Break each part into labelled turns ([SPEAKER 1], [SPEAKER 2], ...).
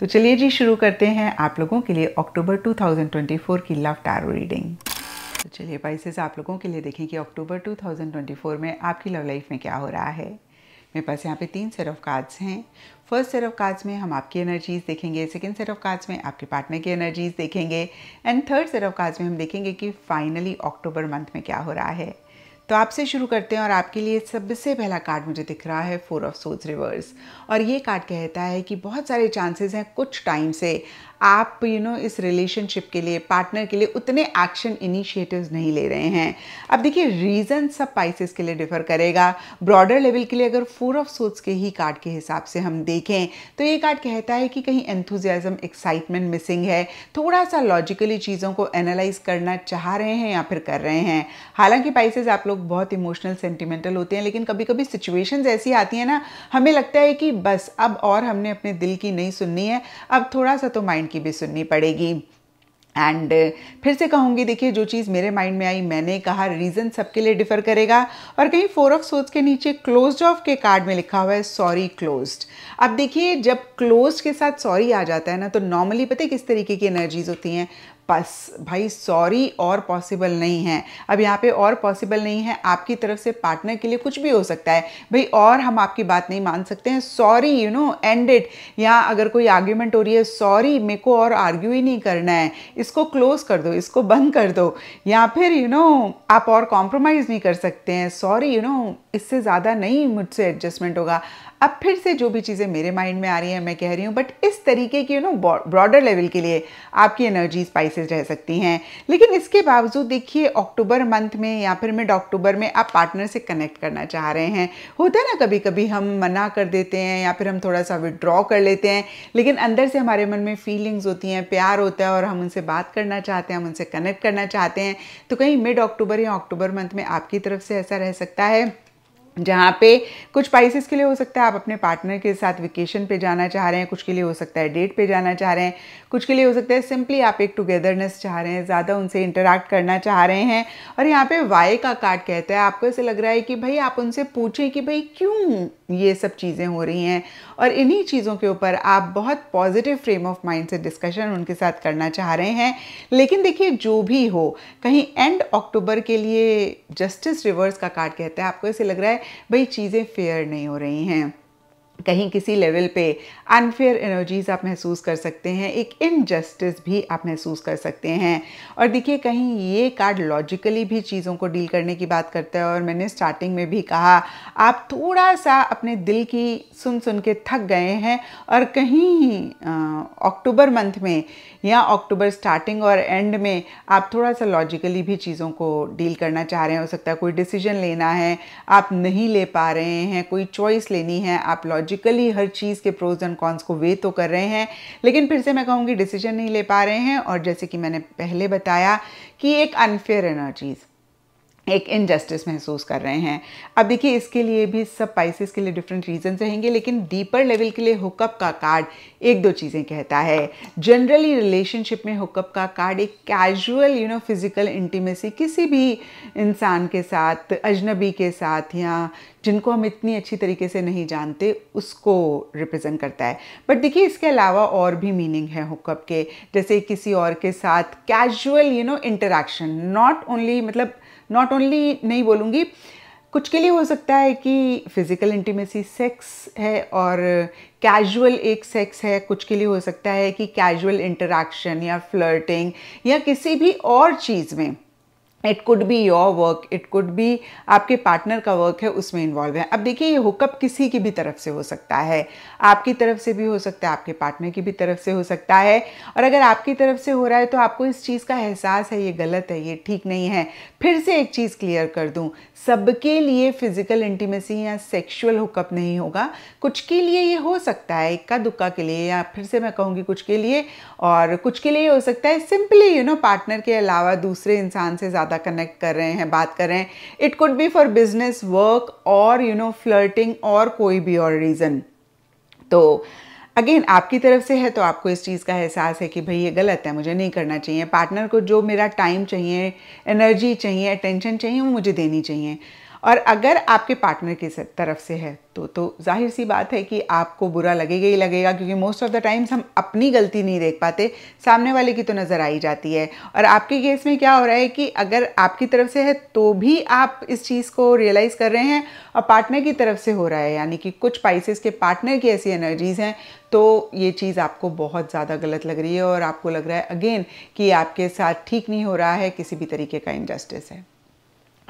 [SPEAKER 1] तो चलिए जी शुरू करते हैं आप लोगों के लिए अक्टूबर 2024 की लव टैरो रीडिंग तो चलिए पाइसेस आप लोगों के लिए देखें कि अक्टूबर 2024 में आपकी लव लाइफ में क्या हो रहा है मेरे पास यहाँ पे तीन सेट ऑफ कार्ड्स हैं फर्स्ट सेट ऑफ कार्ड्स में हम आपकी एनर्जीज देखेंगे सेकेंड सेट ऑफ कार्ड्स में आपके पार्टनर की एनर्जीज देखेंगे and third set of cards में हम देखेंगे कि फाइनली अक्टूबर मंथ में क्या हो रहा है तो आपसे शुरू करते हैं और आपके लिए सबसे पहला कार्ड मुझे दिख रहा है फोर ऑफ सोच रिवर्स और ये कार्ड कहता है कि बहुत सारे चांसेस हैं कुछ टाइम से आप यू you नो know, इस रिलेशनशिप के लिए पार्टनर के लिए उतने एक्शन इनिशिएटिव्स नहीं ले रहे हैं अब देखिए रीज़न सब पाइसिस के लिए डिफर करेगा ब्रॉडर लेवल के लिए अगर फोर ऑफ सोट्स के ही कार्ड के हिसाब से हम देखें तो ये कार्ड कहता है कि कहीं एंथुजियाज़म एक्साइटमेंट मिसिंग है थोड़ा सा लॉजिकली चीज़ों को एनालाइज करना चाह रहे हैं या फिर कर रहे हैं हालांकि पाइसिस आप लोग बहुत इमोशनल सेंटिमेंटल होते हैं लेकिन कभी कभी सिचुएशन ऐसी आती हैं ना हमें लगता है कि बस अब और हमने अपने दिल की नहीं सुननी है अब थोड़ा सा तो माइंड की भी सुननी पड़ेगी एंड uh, फिर से कहूँगी देखिए जो चीज़ मेरे माइंड में आई मैंने कहा रीज़न सबके लिए डिफर करेगा और कहीं फोर ऑफ सोच के नीचे क्लोज ऑफ के कार्ड में लिखा हुआ है सॉरी क्लोज अब देखिए जब क्लोज के साथ सॉरी आ जाता है ना तो नॉर्मली पता है किस तरीके की एनर्जीज होती हैं बस भाई सॉरी और पॉसिबल नहीं है अब यहाँ पे और पॉसिबल नहीं है आपकी तरफ से पार्टनर के लिए कुछ भी हो सकता है भाई और हम आपकी बात नहीं मान सकते हैं सॉरी यू नो एंडेड या अगर कोई आर्ग्यूमेंट हो रही है सॉरी मेरे को और आर्ग्यू ही नहीं करना है इसको क्लोज कर दो इसको बंद कर दो या फिर यू you नो know, आप और कॉम्प्रोमाइज़ नहीं कर सकते हैं सॉरी यू नो इससे ज़्यादा नहीं मुझसे एडजस्टमेंट होगा अब फिर से जो भी चीज़ें मेरे माइंड में आ रही हैं मैं कह रही हूँ बट इस तरीके की यू नो ब्रॉडर लेवल के लिए आपकी एनर्जी स्पाइसेस रह सकती हैं लेकिन इसके बावजूद देखिए अक्टूबर मंथ में या फिर मिड अक्टूबर में आप पार्टनर से कनेक्ट करना चाह रहे हैं होता है ना कभी कभी हम मना कर देते हैं या फिर हम थोड़ा सा विड्रॉ कर लेते हैं लेकिन अंदर से हमारे मन में फीलिंग्स होती हैं प्यार होता है और हम उनसे बात करना चाहते हैं हम उनसे कनेक्ट करना चाहते हैं तो कहीं मिड अक्टूबर या अक्टूबर मंथ में आपकी तरफ से ऐसा रह सकता है जहाँ पे कुछ पाइसिस के लिए हो सकता है आप अपने पार्टनर के साथ वेकेशन पे जाना चाह रहे हैं कुछ के लिए हो सकता है डेट पे जाना चाह रहे हैं कुछ के लिए हो सकता है सिंपली आप एक टुगेदरनेस चाह रहे हैं ज़्यादा उनसे इंटरेक्ट करना चाह रहे हैं और यहाँ पे वाई का कार्ड कहता है आपको ऐसे लग रहा है कि भाई आप उनसे पूछें कि भाई क्यों ये सब चीज़ें हो रही हैं और इन्हीं चीज़ों के ऊपर आप बहुत पॉजिटिव फ्रेम ऑफ माइंड से डिस्कशन उनके साथ करना चाह रहे हैं लेकिन देखिए जो भी हो कहीं एंड अक्टूबर के लिए जस्टिस रिवर्स का कार्ड कहता है आपको ऐसे लग रहा है भाई चीज़ें फेयर नहीं हो रही हैं कहीं किसी लेवल पे अनफेयर एनर्जीज़ आप महसूस कर सकते हैं एक इनजस्टिस भी आप महसूस कर सकते हैं और देखिए कहीं ये कार्ड लॉजिकली भी चीज़ों को डील करने की बात करता है और मैंने स्टार्टिंग में भी कहा आप थोड़ा सा अपने दिल की सुन सुन के थक गए हैं और कहीं अक्टूबर मंथ में या अक्टूबर स्टार्टिंग और एंड में आप थोड़ा सा लॉजिकली भी चीज़ों को डील करना चाह रहे हैं हो सकता है कोई डिसीजन लेना है आप नहीं ले पा रहे हैं कोई चॉइस लेनी है आप लॉजिक लॉजिकली हर चीज़ के प्रोज एंड कॉन्स को वे तो कर रहे हैं लेकिन फिर से मैं कहूँगी डिसीजन नहीं ले पा रहे हैं और जैसे कि मैंने पहले बताया कि एक अनफेयर एनर्जीज़ एक इनजस्टिस महसूस कर रहे हैं अब देखिए इसके लिए भी सब पाइसिस के लिए डिफरेंट रीजन रहेंगे लेकिन डीपर लेवल के लिए हुकअप का कार्ड एक दो चीज़ें कहता है जनरली रिलेशनशिप में हुकअप का कार्ड एक casual you know physical intimacy किसी भी इंसान के साथ अजनबी के साथ या जिनको हम इतनी अच्छी तरीके से नहीं जानते उसको रिप्रेजेंट करता है बट देखिए इसके अलावा और भी मीनिंग है हुकअप के जैसे किसी और के साथ casual you know interaction not only मतलब नॉट ओनली नहीं बोलूँगी कुछ के लिए हो सकता है कि फिज़िकल इंटीमेसी सेक्स है और कैजुअल एक सेक्स है कुछ के लिए हो सकता है कि कैजुअल इंटरेक्शन या फ्लर्टिंग या किसी भी और चीज़ में it could be your work it could be आपके पार्टनर का वर्क है उसमें इन्वॉल्व है अब देखिए ये हुकअप किसी की भी तरफ से हो सकता है आपकी तरफ से भी हो सकता है आपके पार्टनर की भी तरफ से हो सकता है और अगर आपकी तरफ से हो रहा है तो आपको इस चीज़ का एहसास है ये गलत है ये ठीक नहीं है फिर से एक चीज़ क्लियर कर दूँ सबके लिए फिजिकल इंटीमेसी या सेक्सुअल हुकअप नहीं होगा कुछ के लिए ये हो सकता है इक्का दुक्का के लिए या फिर से मैं कहूँगी कुछ के लिए और कुछ के लिए हो सकता है सिंपली यू नो पार्टनर के अलावा दूसरे इंसान से ज़्यादा कनेक्ट कर रहे हैं बात कर रहे हैं it could be for business work और यू नो फ्लर्टिंग और कोई भी और रीज़न तो अगेन आपकी तरफ से है तो आपको इस चीज़ का एहसास है कि भाई ये गलत है मुझे नहीं करना चाहिए पार्टनर को जो मेरा टाइम चाहिए एनर्जी चाहिए अटेंशन चाहिए वो मुझे देनी चाहिए और अगर आपके पार्टनर की तरफ से है तो तो जाहिर सी बात है कि आपको बुरा लगेगा ही लगेगा क्योंकि मोस्ट ऑफ द टाइम्स हम अपनी गलती नहीं देख पाते सामने वाले की तो नज़र आ ही जाती है और आपके केस में क्या हो रहा है कि अगर आपकी तरफ से है तो भी आप इस चीज़ को रियलाइज़ कर रहे हैं और पार्टनर की तरफ से हो रहा है यानी कि कुछ पाइसिस के पार्टनर की ऐसी एनर्जीज़ हैं तो ये चीज़ आपको बहुत ज़्यादा गलत लग रही है और आपको लग रहा है अगेन कि आपके साथ ठीक नहीं हो रहा है किसी भी तरीके का इनजस्टिस है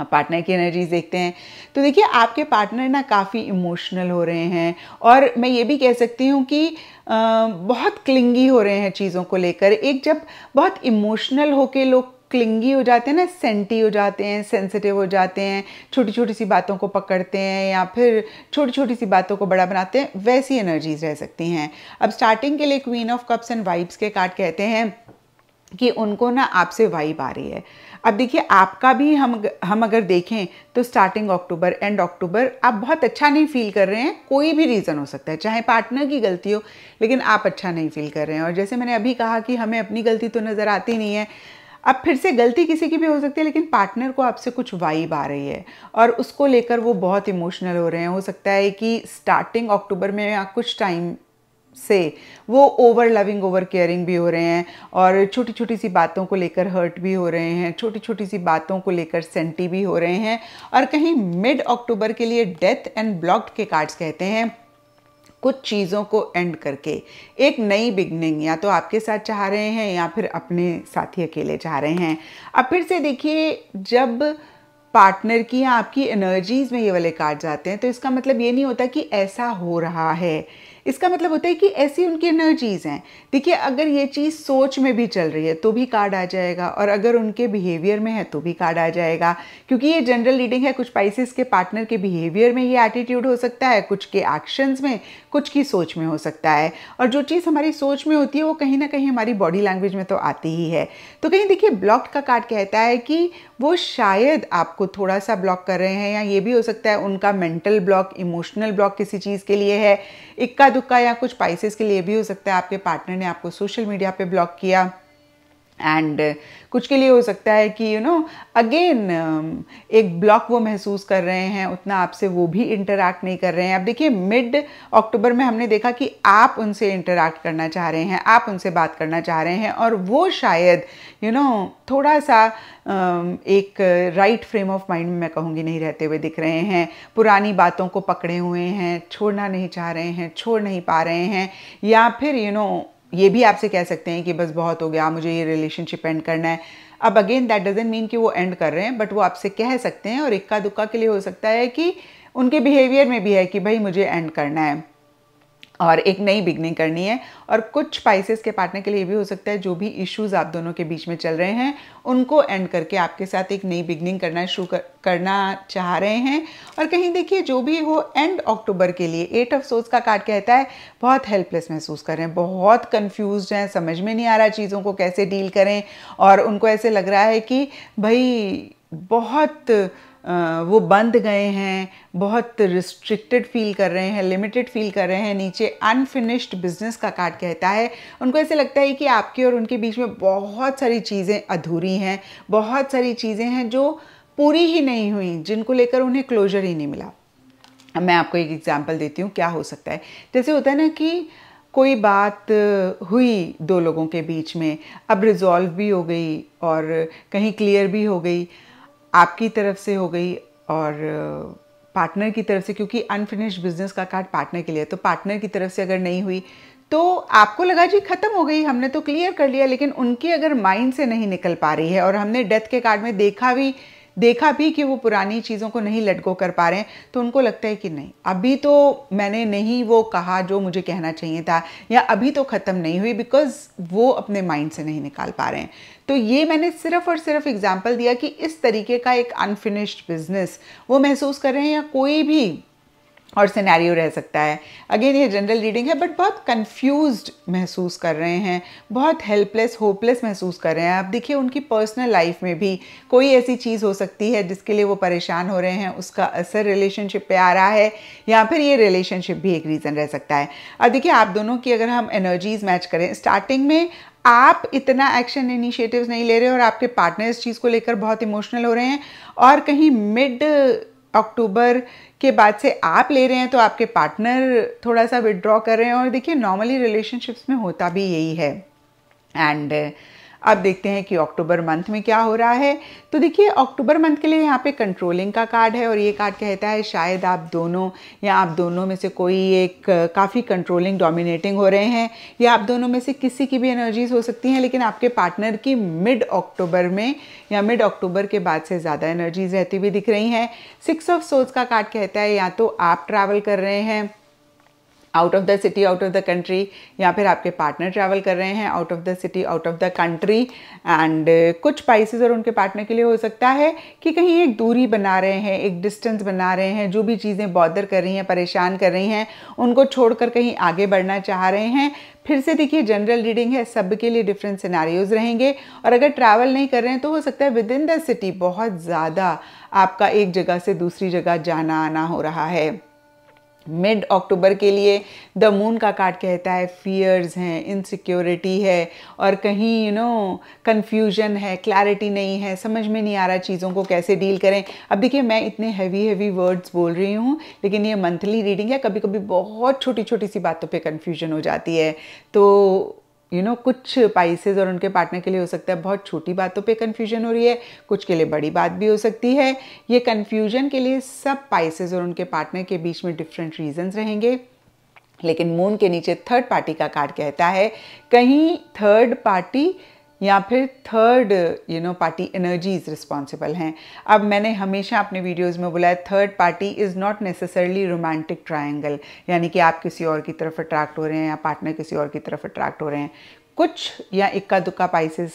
[SPEAKER 1] पार्टनर की एनर्जीज देखते हैं तो देखिए आपके पार्टनर ना काफ़ी इमोशनल हो रहे हैं और मैं ये भी कह सकती हूँ कि बहुत क्लिंगी हो रहे हैं चीज़ों को लेकर एक जब बहुत इमोशनल होके लोग क्लिंगी हो जाते हैं ना सेंटी हो जाते हैं सेंसिटिव हो जाते हैं छोटी छोटी सी बातों को पकड़ते हैं या फिर छोटी छोटी सी बातों को बड़ा बनाते हैं वैसी एनर्जीज रह सकती हैं अब स्टार्टिंग के लिए queen of cups and vibes के कार्ड कहते हैं कि उनको ना आपसे वाइब आ रही है अब देखिए आपका भी हम हम अगर देखें तो स्टार्टिंग अक्टूबर एंड अक्टूबर आप बहुत अच्छा नहीं फील कर रहे हैं कोई भी रीज़न हो सकता है चाहे पार्टनर की गलती हो लेकिन आप अच्छा नहीं फील कर रहे हैं और जैसे मैंने अभी कहा कि हमें अपनी गलती तो नज़र आती नहीं है अब फिर से गलती किसी की भी हो सकती है लेकिन पार्टनर को आपसे कुछ वाइब आ रही है और उसको लेकर वो बहुत इमोशनल हो रहे हैं हो सकता है कि स्टार्टिंग अक्टूबर में या कुछ टाइम से वो ओवर लविंग ओवर केयरिंग भी हो रहे हैं और छोटी छोटी सी बातों को लेकर हर्ट भी हो रहे हैं छोटी छोटी सी बातों को लेकर सेंटी भी हो रहे हैं और कहीं मिड अक्टूबर के लिए डेथ एंड ब्लॉक्ड के कार्ड्स कहते हैं कुछ चीज़ों को एंड करके एक नई बिगनिंग या तो आपके साथ चाह रहे हैं या फिर अपने साथी अकेले चाह रहे हैं अब फिर से देखिए जब पार्टनर की या आपकी एनर्जीज में ये वाले कार्ड जाते हैं तो इसका मतलब ये नहीं होता कि ऐसा हो रहा है इसका मतलब होता है कि ऐसी उनकी एनर्जीज हैं देखिए अगर ये चीज़ सोच में भी चल रही है तो भी कार्ड आ जाएगा और अगर उनके बिहेवियर में है तो भी कार्ड आ जाएगा क्योंकि ये जनरल रीडिंग है कुछ पाइसिस के पार्टनर के बिहेवियर में ये एटीट्यूड हो सकता है कुछ के एक्शंस में कुछ की सोच में हो सकता है और जो चीज़ हमारी सोच में होती है वो कहीं ना कहीं हमारी बॉडी लैंग्वेज में तो आती ही है तो कहीं देखिए ब्लॉक का कार्ड कहता है कि वो शायद आपको थोड़ा सा ब्लॉक कर रहे हैं या ये भी हो सकता है उनका मेंटल ब्लॉक इमोशनल ब्लॉक किसी चीज़ के लिए है इक्का का या कुछ पाइसेस के लिए भी हो सकता है आपके पार्टनर ने आपको सोशल मीडिया पे ब्लॉक किया एंड uh, कुछ के लिए हो सकता है कि यू नो अगेन एक ब्लॉक वो महसूस कर रहे हैं उतना आपसे वो भी इंटरैक्ट नहीं कर रहे हैं अब देखिए मिड अक्टूबर में हमने देखा कि आप उनसे इंटरैक्ट करना चाह रहे हैं आप उनसे बात करना चाह रहे हैं और वो शायद यू you नो know, थोड़ा सा um, एक राइट फ्रेम ऑफ माइंड में मैं कहूँगी नहीं रहते हुए दिख रहे हैं पुरानी बातों को पकड़े हुए हैं छोड़ना नहीं चाह रहे हैं छोड़ नहीं पा रहे हैं या फिर यू you नो know, ये भी आपसे कह सकते हैं कि बस बहुत हो गया मुझे ये रिलेशनशिप एंड करना है अब अगेन दैट डजेंट मीन कि वो एंड कर रहे हैं बट वो आपसे कह सकते हैं और इक्का दुक्का के लिए हो सकता है कि उनके बिहेवियर में भी है कि भाई मुझे एंड करना है और एक नई बिगनिंग करनी है और कुछ स्पाइसेस के पार्टनर के लिए भी हो सकता है जो भी इश्यूज आप दोनों के बीच में चल रहे हैं उनको एंड करके आपके साथ एक नई बिगनिंग करना शुरू कर, करना चाह रहे हैं और कहीं देखिए जो भी हो एंड अक्टूबर के लिए एट ऑफ सोर्स का कार्ड कहता है बहुत हेल्पलेस महसूस कर रहे हैं बहुत कन्फ्यूज हैं समझ में नहीं आ रहा चीज़ों को कैसे डील करें और उनको ऐसे लग रहा है कि भाई बहुत वो बंद गए हैं बहुत रिस्ट्रिक्टेड फील कर रहे हैं लिमिटेड फील कर रहे हैं नीचे अनफिनिश्ड बिजनेस का कार्ड कहता है उनको ऐसे लगता है कि आपके और उनके बीच में बहुत सारी चीज़ें अधूरी हैं बहुत सारी चीज़ें हैं जो पूरी ही नहीं हुई जिनको लेकर उन्हें क्लोजर ही नहीं मिला मैं आपको एक एग्जाम्पल देती हूँ क्या हो सकता है जैसे होता है ना कि कोई बात हुई दो लोगों के बीच में अब रिजॉल्व भी हो गई और कहीं क्लियर भी हो गई आपकी तरफ से हो गई और पार्टनर की तरफ से क्योंकि अनफिनिश्ड बिजनेस का कार्ड पार्टनर के लिए तो पार्टनर की तरफ से अगर नहीं हुई तो आपको लगा जी खत्म हो गई हमने तो क्लियर कर लिया लेकिन उनकी अगर माइंड से नहीं निकल पा रही है और हमने डेथ के कार्ड में देखा भी देखा भी कि वो पुरानी चीज़ों को नहीं लटको कर पा रहे हैं तो उनको लगता है कि नहीं अभी तो मैंने नहीं वो कहा जो मुझे कहना चाहिए था या अभी तो ख़त्म नहीं हुई बिकॉज वो अपने माइंड से नहीं निकाल पा रहे हैं तो ये मैंने सिर्फ और सिर्फ एग्जाम्पल दिया कि इस तरीके का एक अनफिनिश्ड बिजनेस वो महसूस कर रहे हैं या कोई भी और सिनेरियो रह सकता है अगेन ये जनरल रीडिंग है बट बहुत कंफ्यूज महसूस कर रहे हैं बहुत हेल्पलेस होपलेस महसूस कर रहे हैं आप देखिए उनकी पर्सनल लाइफ में भी कोई ऐसी चीज़ हो सकती है जिसके लिए वो परेशान हो रहे हैं उसका असर रिलेशनशिप पे आ रहा है या फिर ये रिलेशनशिप भी एक रीज़न रह सकता है अब देखिए आप दोनों की अगर हम एनर्जीज मैच करें स्टार्टिंग में आप इतना एक्शन इनिशिएटिव्स नहीं ले रहे और आपके पार्टनर इस चीज़ को लेकर बहुत इमोशनल हो रहे हैं और कहीं मिड अक्टूबर के बाद से आप ले रहे हैं तो आपके पार्टनर थोड़ा सा विड्रॉ कर रहे हैं और देखिए नॉर्मली रिलेशनशिप्स में होता भी यही है एंड uh, अब देखते हैं कि अक्टूबर मंथ में क्या हो रहा है तो देखिए अक्टूबर मंथ के लिए यहाँ पे कंट्रोलिंग का कार्ड है और ये कार्ड कहता है शायद आप दोनों या आप दोनों में से कोई एक काफ़ी कंट्रोलिंग डोमिनेटिंग हो रहे हैं या आप दोनों में से किसी की भी एनर्जीज हो सकती हैं लेकिन आपके पार्टनर की मिड अक्टूबर में या मिड अक्टूबर के बाद से ज़्यादा एनर्जीज रहती हुई दिख रही हैं सिक्स ऑफ सोल्स का कार्ड कहता है या तो आप ट्रैवल कर रहे हैं out of the city out of the country या फिर आपके पार्टनर ट्रैवल कर रहे हैं out of the city out of the country and कुछ पाइसिस और उनके पार्टनर के लिए हो सकता है कि कहीं एक दूरी बना रहे हैं एक डिस्टेंस बना रहे हैं जो भी चीज़ें बॉदर कर रही हैं परेशान कर रही हैं उनको छोड़कर कहीं आगे बढ़ना चाह रहे हैं फिर से देखिए जनरल रीडिंग है सबके लिए डिफरेंट सिनारियोज रहेंगे और अगर ट्रैवल नहीं कर रहे हैं तो हो सकता है विद इन द सिटी बहुत ज़्यादा आपका एक जगह से दूसरी जगह जाना आना हो रहा है मिड अक्टूबर के लिए द मून का कार्ड कहता है फियर्स हैं इनसिक्योरिटी है और कहीं यू नो कन्फ्यूजन है क्लैरिटी नहीं है समझ में नहीं आ रहा चीज़ों को कैसे डील करें अब देखिए मैं इतने हैवी हैवी वर्ड्स बोल रही हूँ लेकिन ये मंथली रीडिंग है कभी कभी बहुत छोटी छोटी सी बातों पे कन्फ्यूजन हो जाती है तो यू नो कुछ पाइसेज और उनके पार्टनर के लिए हो सकता है बहुत छोटी बातों पे कन्फ्यूजन हो रही है कुछ के लिए बड़ी बात भी हो सकती है ये कन्फ्यूजन के लिए सब पाइसेज और उनके पार्टनर के बीच में डिफरेंट रीजंस रहेंगे लेकिन मून के नीचे थर्ड पार्टी का कार्ड कहता है कहीं थर्ड पार्टी या फिर third you know party energies responsible हैं अब मैंने हमेशा अपने वीडियोस में बोला है third party is not necessarily romantic triangle यानी कि आप किसी और की तरफ अट्रैक्ट हो रहे हैं या पार्टनर किसी और की तरफ अट्रैक्ट हो रहे हैं कुछ या इक्का दुक्का पाइसिस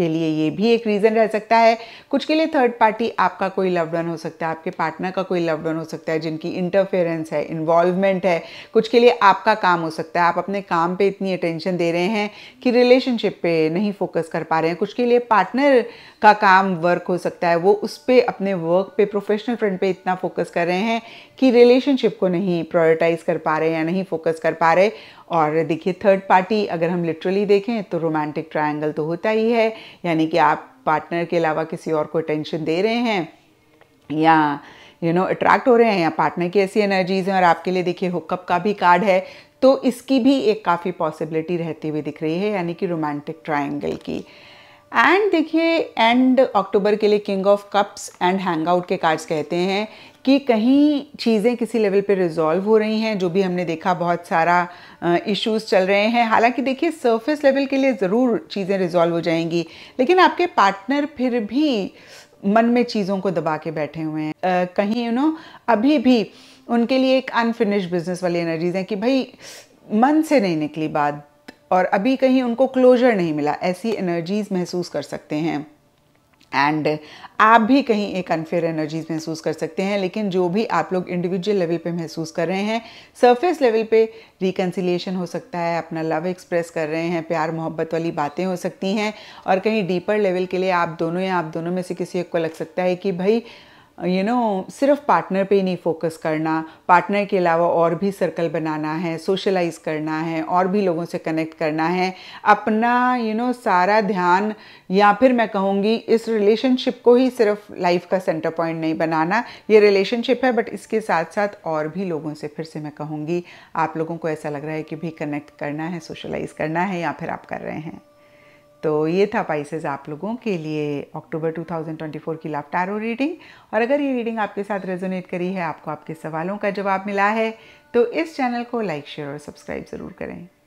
[SPEAKER 1] के लिए ये भी एक रीज़न रह सकता है कुछ के लिए थर्ड पार्टी आपका कोई लव डन हो सकता है आपके पार्टनर का कोई लव डन हो सकता है जिनकी इंटरफेरेंस है इन्वॉल्वमेंट है कुछ के लिए आपका काम हो सकता है आप अपने काम पे इतनी अटेंशन दे रहे हैं कि रिलेशनशिप पे नहीं फोकस कर पा रहे हैं कुछ के लिए पार्टनर का काम वर्क हो सकता है वो उस पर अपने वर्क पे प्रोफेशनल फ्रंट पे इतना फोकस कर रहे हैं कि रिलेशनशिप को नहीं प्रायोरिटाइज कर पा रहे या नहीं फोकस कर पा रहे और देखिए थर्ड पार्टी अगर हम लिटरली देखें तो रोमांटिक ट्रायंगल तो होता ही है यानी कि आप पार्टनर के अलावा किसी और को अटेंशन दे रहे हैं या यू नो अट्रैक्ट हो रहे हैं या पार्टनर की ऐसी एनर्जीज़ हैं और आपके लिए देखिए हुकअप का भी कार्ड है तो इसकी भी एक काफ़ी पॉसिबिलिटी रहती हुई दिख रही है यानी कि रोमांटिक ट्राइंगल की एंड देखिए एंड अक्टूबर के लिए king of cups and out के कार्ड्स कहते हैं कि कहीं चीज़ें किसी लेवल पे रिजॉल्व हो रही हैं जो भी हमने देखा बहुत सारा इश्यूज चल रहे हैं हालांकि देखिए सरफेस लेवल के लिए ज़रूर चीज़ें रिजॉल्व हो जाएंगी लेकिन आपके पार्टनर फिर भी मन में चीज़ों को दबा के बैठे हुए हैं कहीं यू नो अभी भी उनके लिए एक अनफिनिश बिजनेस वाली एनर्जीज हैं कि भाई मन से नहीं निकली बात और अभी कहीं उनको क्लोजर नहीं मिला ऐसी एनर्जीज़ महसूस कर सकते हैं एंड आप भी कहीं एक अनफेयर एनर्जीज महसूस कर सकते हैं लेकिन जो भी आप लोग इंडिविजुअल लेवल पे महसूस कर रहे हैं सरफेस लेवल पे रिकन्सिलेशन हो सकता है अपना लव एक्सप्रेस कर रहे हैं प्यार मोहब्बत वाली बातें हो सकती हैं और कहीं डीपर लेवल के लिए आप दोनों या आप दोनों में से किसी एक को लग सकता है कि भाई यू uh, नो सिर्फ पार्टनर पे ही नहीं फोकस करना पार्टनर के अलावा और भी सर्कल बनाना है सोशलाइज करना है और भी लोगों से कनेक्ट करना है अपना यू you नो know, सारा ध्यान या फिर मैं कहूँगी इस रिलेशनशिप को ही सिर्फ लाइफ का सेंटर पॉइंट नहीं बनाना ये रिलेशनशिप है बट इसके साथ साथ और भी लोगों से फिर से मैं कहूँगी आप लोगों को ऐसा लग रहा है कि भी कनेक्ट करना है सोशलाइज करना है या फिर आप कर रहे हैं तो ये था पाइसेस आप लोगों के लिए अक्टूबर 2024 की लाभ टैरो रीडिंग और अगर ये रीडिंग आपके साथ रेजोनेट करी है आपको आपके सवालों का जवाब मिला है तो इस चैनल को लाइक शेयर और सब्सक्राइब ज़रूर करें